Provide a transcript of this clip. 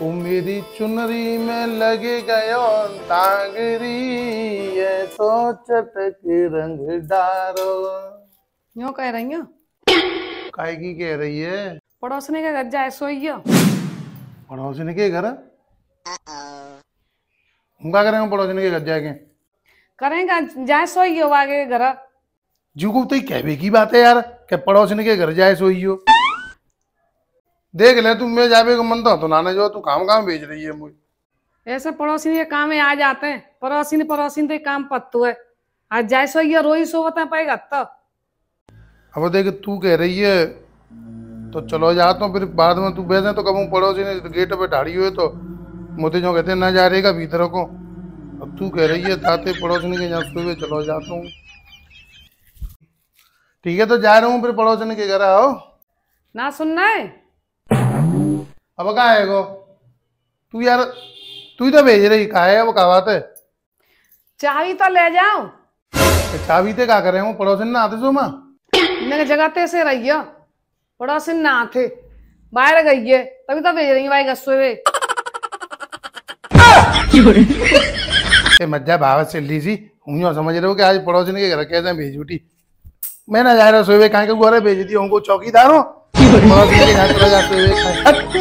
मेरी चुनरी में लगे गयो तागरी ये सोचत चटक रंग डारो यो कह रही हो काय की कह रही है पड़ोसने के घर जाए सोइयो पड़ोसने के घर हम क्या करेंगे पड़ोसने के घर जाके करेंगे जाए सोइयो आगे घर जुगु तो कहवे की बात है यार के पड़ोसने के घर जाए सोइयो देख ले तुम मैं जाबे का मन तो नाने जो तू काम काम भेज रही है मुझे ऐसे पड़ोसी ये काम में आ जाते हैं पड़ोसी ने पड़ोसी ने काम पत्तू है आज जैसो ये रोई सो बता पाएगा तो अब देख तू कह रही है तो चलो जाता तो, हूँ फिर बाद में तू भेज तो कभी पड़ोसी ने गेट पे ढाड़ी हुए तो मोते जो कहते ना जा रहेगा भीतर को अब तू कह रही है ताते पड़ोसी के यहाँ सुबह चलो जाता तो। हूँ ठीक है तो जा रहा हूँ फिर पड़ोसी के घर आओ ना सुनना है अब कहा है गो तू यार तू ही तो भेज रही कहा है वो कहा बात है चाबी तो ले जाओ तो चाबी ते क्या करे हूँ पड़ोसिन ना आते सुमा माँ मैंने जगाते से रही पड़ोसिन ना आते बाहर गई है तभी तो भेज रही भाई गस्से वे मज्जा भाव से लीजी हूं समझ रहे हो कि आज पड़ोसिन के घर कैसे भेज उठी मैं ना जा रहा सोए कहा के गोरे भेज दी हमको चौकीदार हो पड़ोसिन के घर चला जाते हुए